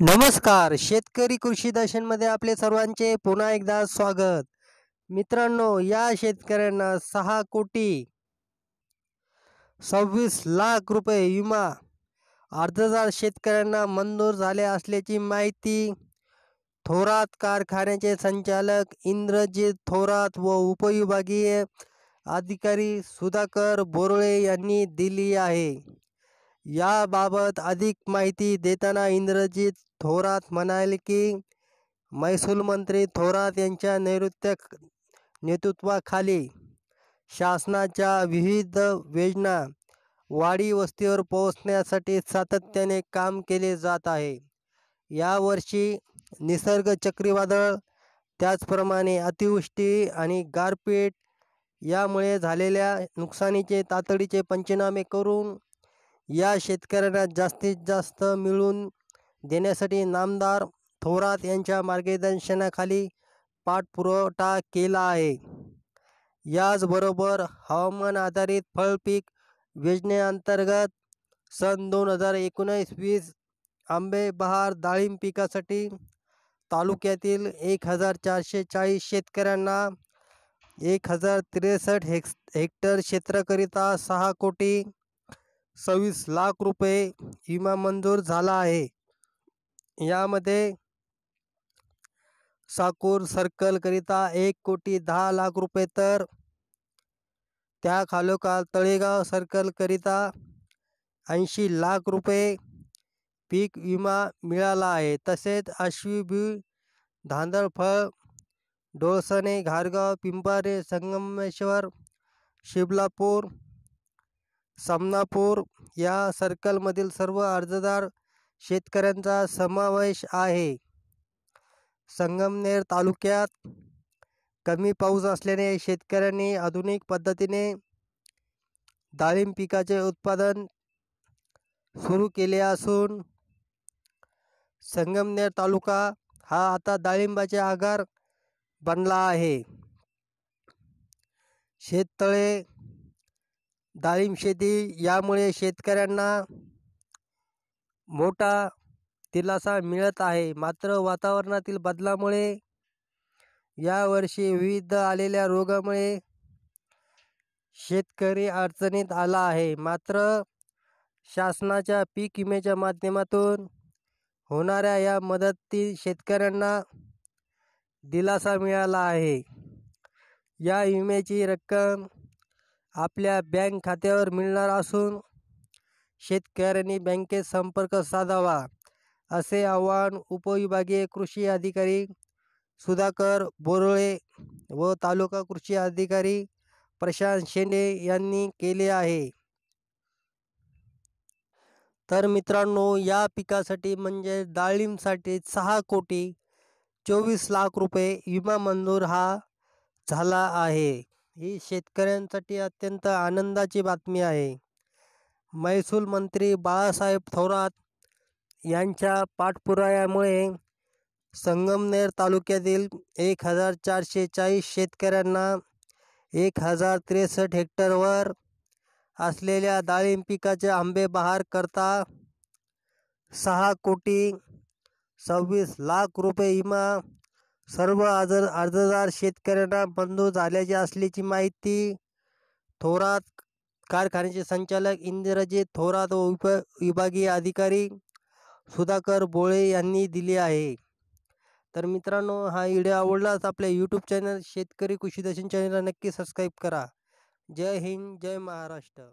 नमस्कार शेतकरी कृषी दर्शनमध्ये आपले सर्वांचे पुन्हा एकदा स्वागत मित्रांनो या शेतकऱ्यांना सहा कोटी सव्वीस लाख रुपये विमा अर्धजार शेतकऱ्यांना मंजूर झाले असल्याची माहिती थोरात कारखान्याचे संचालक इंद्रजित थोरात व उपविभागीय अधिकारी सुधाकर बोरळे यांनी दिली आहे याबाबत अधिक माहिती देताना इंद्रजीत थोरात म्हणाले की महसूल मंत्री थोरात यांच्या नैऋत्य नेतृत्वाखाली शासनाच्या विविध योजना वाडी वस्तीवर पोहोचण्यासाठी सातत्याने काम केले जात आहे यावर्षी निसर्ग चक्रीवादळ त्याचप्रमाणे अतिवृष्टी आणि गारपीट यामुळे झालेल्या नुकसानीचे तातडीचे पंचनामे करून या शेतकऱ्यांना जास्तीत जास्त मिळून देण्यासाठी नामदार थोरात यांच्या मार्गदर्शनाखाली पाठपुरवठा केला आहे याचबरोबर हवामान आधारित फळपीक योजनेअंतर्गत सन दोन हजार एकोणीस वीस आंबे बहार डाळिंब पिकासाठी तालुक्यातील एक हजार चारशे चाळीस शेतकऱ्यांना एक हजार त्रेसष्ट हेक्स हेक्टर क्षेत्राकरिता सहा कोटी सव्वीस लाख रुपये विमा मंजूर झाला आहे यामध्ये साकूर सर्कलकरिता एक कोटी दहा लाख रुपये तर त्या खालोखाल तळेगाव सर्कलकरिता ऐंशी लाख रुपये पीक विमा मिळाला आहे तसेच आश्वी बी धांदळफळ डोळसणे घारगाव पिंपारे संगमेश्वर शिबलापूर समनापूर या सर्कलमधील सर्व अर्जदार शेतकऱ्यांचा समावेश आहे संगमनेर तालुक्यात कमी पाऊस असल्याने शेतकऱ्यांनी आधुनिक पद्धतीने डाळिंब पिकाचे उत्पादन सुरू केले असून संगमनेर तालुका हा आता डाळिंबाचे आगार बनला आहे शेततळे डाळिंब शेती यामुळे शेतकऱ्यांना मोठा दिलासा मिळत आहे मात्र वातावरणातील बदलामुळे यावर्षी विविध आलेल्या रोगामुळे शेतकरी अडचणीत आला आहे मात्र शासनाच्या पीक विम्याच्या माध्यमातून होणाऱ्या या मदती शेतकऱ्यांना दिलासा मिळाला आहे या विम्याची रक्कम आपल्या बँक खात्यावर मिळणार असून शेतकऱ्यांनी बँकेत संपर्क साधावा असे आवाहन उपविभागीय कृषी अधिकारी सुधाकर बोरळे व तालुका कृषी अधिकारी प्रशांत शेंडे यांनी केले आहे तर मित्रांनो या पिकासाठी म्हणजे डाळिंबसाठी सहा कोटी चोवीस लाख रुपये विमा मंजूर हा झाला आहे ही शेतकऱ्यांसाठी अत्यंत आनंदाची बातमी आहे महसूल मंत्री बाळासाहेब थोरात यांच्या पाठपुरायामुळे संगमनेर तालुक्यातील एक हजार चारशे चाळीस शेतकऱ्यांना एक हजार त्रेसष्ट हेक्टरवर असलेल्या डाळिंब पिकाचे आंबे बहार करता सहा कोटी सव्वीस लाख रुपये विमा सर्व आज अर्जदार शेतकऱ्यांना बंदू झाल्याचे असल्याची माहिती थोरात कारखान्याचे संचालक इंद्रजीत थोरात व उप विभागीय अधिकारी सुधाकर बोळे यांनी दिली आहे तर मित्रांनो हा व्हिडिओ आवडलाच आपल्या यूट्यूब चॅनल शेतकरी कृषी दर्शन चॅनलला नक्की सबस्क्राईब करा जय हिंद जय महाराष्ट्र